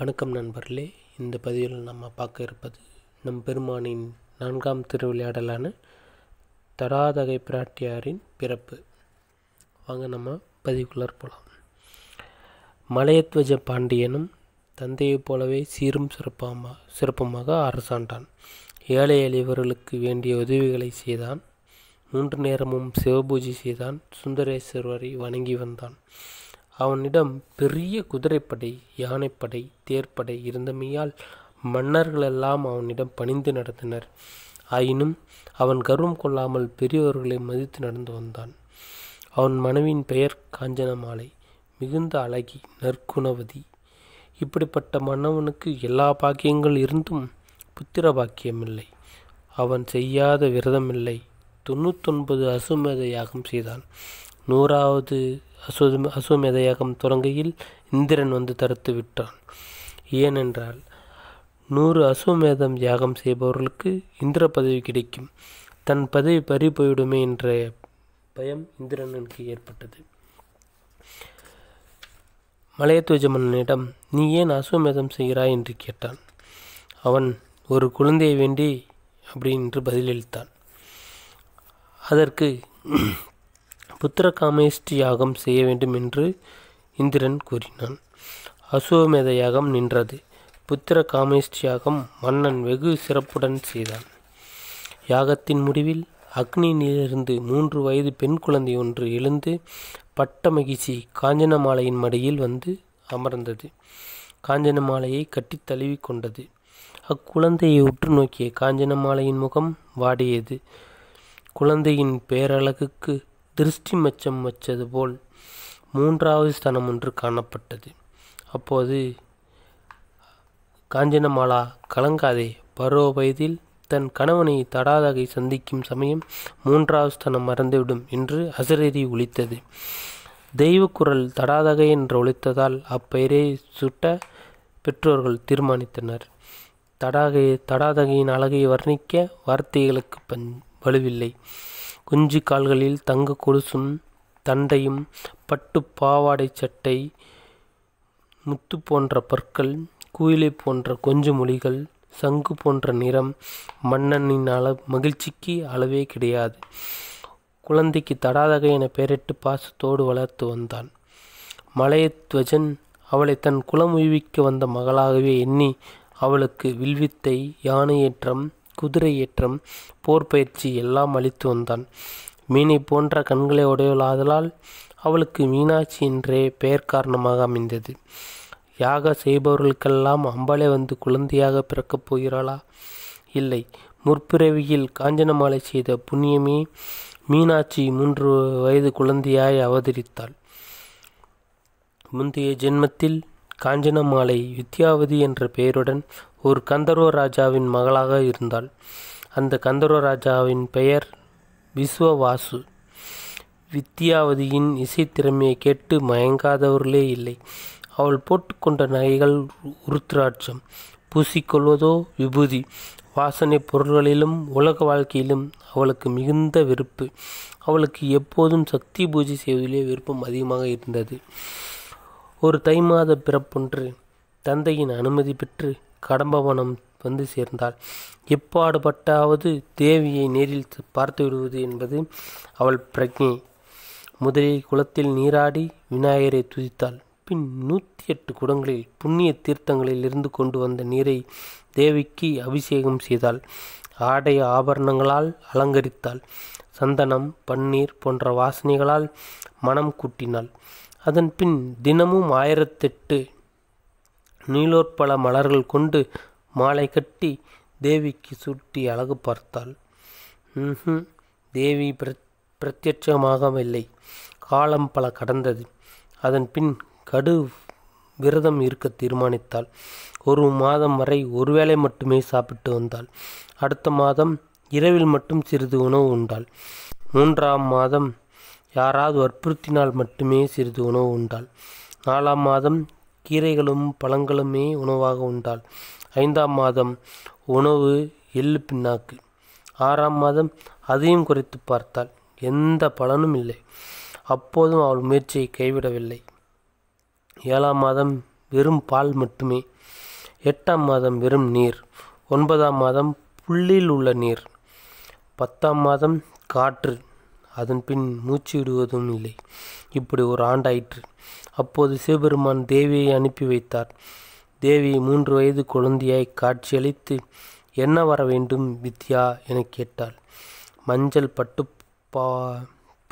வணக்கம் நண்பர்களே இந்த பதிவில் நம்ம பார்க்க இருப்பது நம் பெருமானின் நான்காம் திருவிளையாடலான தடாதகை பிராட்டியாரின் பிறப்பு வாங்க நம்ம பதிவுக்குள்ளார் போகலாம் மலையத்வஜ பாண்டியனும் தந்தையைப் போலவே சீரும் சிறப்பமா சிறப்புமாக அரசாண்டான் ஏழை எளியவர்களுக்கு வேண்டிய உதவிகளை செய்தான் மூன்று நேரமும் சிவபூஜை செய்தான் சுந்தரேஸ்வரரை வணங்கி வந்தான் அவனிடம் பெரிய குதிரைப்படை யானைப்படை தேர்ப்படை இருந்தமையால் மன்னர்களெல்லாம் அவனிடம் பணிந்து நடந்தனர் ஆயினும் அவன் கர்வம் கொள்ளாமல் பெரியவர்களை மதித்து நடந்து வந்தான் அவன் மனைவியின் பெயர் காஞ்சனமாலை மிகுந்த அழகி நற்குணவதி இப்படிப்பட்ட மன்னவனுக்கு எல்லா பாக்கியங்கள் இருந்தும் புத்திர பாக்கியமில்லை அவன் செய்யாத விரதமில்லை தொண்ணூத்தொன்பது அசுமத யாகம் செய்தான் நூறாவது அஸ்வது அசுவமேத யாகம் தொடங்கையில் இந்திரன் வந்து தடுத்து விட்டான் ஏனென்றால் நூறு அசுவமேதம் யாகம் செய்பவர்களுக்கு இந்திர பதவி கிடைக்கும் தன் பதவி பறி போயிடுமே என்ற பயம் இந்திரனுக்கு ஏற்பட்டது மலையத்துவஜ மன்னனிடம் நீ ஏன் அசுவமேதம் செய்கிறாய் என்று கேட்டான் அவன் ஒரு குழந்தையை வேண்டி அப்படி என்று பதிலளித்தான் அதற்கு புத்திர காமேஷ்டி யாகம் செய்ய வேண்டும் என்று இந்திரன் கூறினான் அசுவமேத யாகம் நின்றது புத்திர காமேஷ்டி யாகம் மன்னன் வெகு சிறப்புடன் செய்தான் யாகத்தின் முடிவில் அக்னியிலிருந்து மூன்று வயது பெண் குழந்தை ஒன்று எழுந்து பட்ட மகிழ்ச்சி காஞ்சனமாலையின் மடியில் வந்து அமர்ந்தது காஞ்சனமாலையை கட்டி தழுவி கொண்டது அக்குழந்தையை உற்று நோக்கிய காஞ்சனமாலையின் முகம் வாடியது குழந்தையின் பேரழகுக்கு திருஷ்டி மச்சம் வச்சது போல் மூன்றாவது ஸ்தனம் ஒன்று காணப்பட்டது அப்போது காஞ்சனமாலா கலங்காதே பருவ வயதில் தன் கணவனை தடாதகை சந்திக்கும் சமயம் மூன்றாவது ஸ்தனம் மறந்துவிடும் என்று அசரேரி ஒழித்தது தெய்வ குரல் தடாதகை என்று ஒழித்ததால் அப்பெயரை சுட்ட பெற்றோர்கள் தீர்மானித்தனர் தடாகை தடாதகையின் அழகை வர்ணிக்க வார்த்தைகளுக்கு பன் வலுவில்லை குஞ்சு கால்களில் தங்க கொலுசும் தண்டையும் பட்டு பாவாடை சட்டை முத்து போன்ற பற்கள் குயிலை போன்ற கொஞ்சு மொழிகள் சங்கு போன்ற நிறம் மன்னனின் அள மகிழ்ச்சிக்கு அளவே கிடையாது குழந்தைக்கு தடாதகை என பெயரிட்டு பாசத்தோடு வளர்த்து வந்தான் மலையத்வஜன் அவளை தன் குலம் உய்விக்க வந்த மகளாகவே எண்ணி அவளுக்கு வில்வித்தை யானையேற்றம் குதிரை ஏற்றம் போர் பயிற்சி எல்லாம் அளித்து வந்தான் மீனை போன்ற கண்களை உடையவளாதலால் அவளுக்கு மீனாட்சி என்றே பெயர் காரணமாக அமைந்தது யாக செய்பவர்களுக்கெல்லாம் அம்பாலே வந்து குழந்தையாக பிறக்கப் போகிறாளா இல்லை முற்பிறவியில் காஞ்சனமாலை செய்த புண்ணியமே மீனாட்சி மூன்று வயது குழந்தையாய் அவதரித்தாள் முந்தைய ஜென்மத்தில் காஞ்சனமாலை வித்யாவதி என்ற பெயருடன் ஒரு கந்தர்வ ராஜாவின் மகளாக இருந்தாள் அந்த கந்தர்வ ராஜாவின் பெயர் விஸ்வவாசு வித்யாவதியின் இசைத்திறமையை கேட்டு மயங்காதவர்களே இல்லை அவள் போட்டுக்கொண்ட நகைகள் உருத்ராட்சம் பூசிக்கொள்வதோ விபூதி வாசனை பொருள்களிலும் உலக வாழ்க்கையிலும் அவளுக்கு மிகுந்த வெறுப்பு அவளுக்கு எப்போதும் சக்தி பூஜை செய்வதிலே விருப்பம் அதிகமாக இருந்தது ஒரு தை மாத பிறப்பொன்று தந்தையின் அனுமதி பெற்று கடம்பவனம் வந்து சேர்ந்தாள் எப்பாடுபட்டாவது தேவியை நேரில் பார்த்து விடுவது என்பது அவள் பிரஜை முதலில் குளத்தில் நீராடி விநாயகரை துதித்தாள் பின் நூற்றி எட்டு குடங்களில் புண்ணிய தீர்த்தங்களில் இருந்து கொண்டு வந்த நீரை தேவிக்கு அபிஷேகம் செய்தாள் ஆடை ஆபரணங்களால் அலங்கரித்தாள் சந்தனம் பன்னீர் போன்ற வாசனைகளால் மனம் கூட்டினாள் அதன் பின் தினமும் ஆயிரத்தெட்டு நீலோற்பல மலர்கள் கொண்டு மாலை கட்டி தேவிக்கு சுட்டி அழகு பார்த்தாள் தேவி பிர பிரத்யட்சமாகவில்லை காலம் பல கடந்தது அதன் பின் கடு விரதம் இருக்க தீர்மானித்தாள் ஒரு மாதம் வரை ஒருவேளை மட்டுமே சாப்பிட்டு வந்தாள் அடுத்த மாதம் இரவில் மட்டும் சிறிது உணவு உண்டாள் மூன்றாம் மாதம் யாராவது வற்புறுத்தினால் மட்டுமே சிறிது உணவு உண்டாள் நாலாம் மாதம் கீரைகளும் பழங்களுமே உணவாக உண்டால் ஐந்தாம் மாதம் உணவு எள்ளு பின்னாக்கு ஆறாம் மாதம் அதையும் குறைத்து பார்த்தாள் எந்த பலனும் இல்லை அப்போதும் அவள் முயற்சியை கைவிடவில்லை ஏழாம் மாதம் வெறும் பால் மட்டுமே எட்டாம் மாதம் வெறும் நீர் ஒன்பதாம் மாதம் புள்ளியில் உள்ள நீர் பத்தாம் மாதம் காற்று அதன் பின் மூச்சு விடுவதும் இல்லை இப்படி ஒரு ஆண்டாயிற்று அப்போது சிவபெருமான் தேவியை அனுப்பி வைத்தார் தேவி மூன்று வயது குழந்தையாய் காட்சியளித்து என்ன வர வேண்டும் வித்யா என கேட்டாள் மஞ்சள் பட்டு பா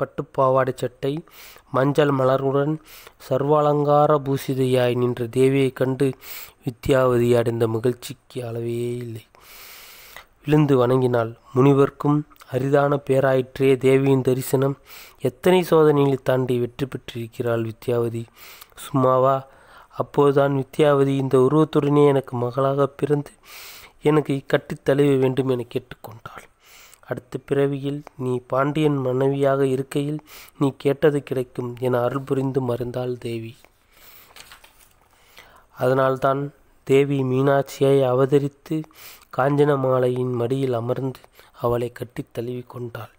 பட்டுப்பாவாடை சட்டை மஞ்சள் மலருடன் சர்வாலங்கார பூசிதையாய் நின்ற தேவியைக் கண்டு வித்யாவதி அடைந்த மகிழ்ச்சிக்கு அளவே இல்லை விழுந்து வணங்கினாள் முனிவர்க்கும் அரிதான பேராயிற்றே தேவியின் தரிசனம் எத்தனை சோதனைகளை தாண்டி வெற்றி பெற்றிருக்கிறாள் வித்யாவதி சும்மாவா அப்போதுதான் வித்யாவதி இந்த உருவத்துடனே எனக்கு மகளாக பிறந்து எனக்கு இக்கட்டி தழுவ வேண்டும் என கேட்டுக்கொண்டாள் அடுத்த பிறவியில் நீ பாண்டியன் மனைவியாக இருக்கையில் நீ கேட்டது கிடைக்கும் என அருள் புரிந்து மறைந்தாள் தேவி அதனால்தான் தேவி மீனாட்சியை அவதரித்து காஞ்சன மாலையின் மடியில் அமர்ந்து அவளை கட்டித் தழுவி கொண்டாள்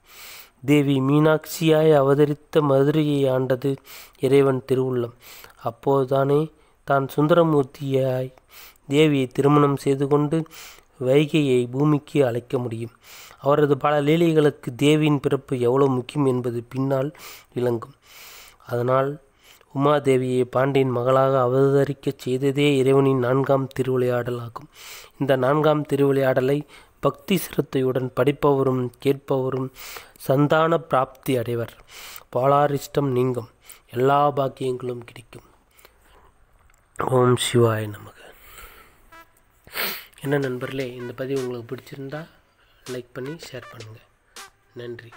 தேவி மீனாட்சியாய் அவதரித்த மதுரையை ஆண்டது இறைவன் திருவுள்ளம் அப்போதுதானே தான் சுந்தரமூர்த்தியாய் தேவியை திருமணம் செய்து கொண்டு வைகையை பூமிக்கு அழைக்க முடியும் அவரது பல லீலைகளுக்கு தேவியின் பிறப்பு எவ்வளவு முக்கியம் என்பது பின்னால் விளங்கும் அதனால் உமாதேவியை பாண்டியின் மகளாக அவதரிக்கச் செய்ததே இறைவனின் நான்காம் திருவிளையாடலாகும் இந்த நான்காம் திருவிளையாடலை பக்தி சிரத்தையுடன் படிப்பவரும் கேட்பவரும் சந்தான பிராப்தி அடைவர் பாலாரிஷ்டம் நீங்கும் எல்லா பாக்கியங்களும் கிடைக்கும் ஓம் சிவாய நமக்கு என்ன நண்பர்களே இந்த பதிவு உங்களுக்கு பிடிச்சிருந்தா லைக் பண்ணி ஷேர் பண்ணுங்கள் நன்றி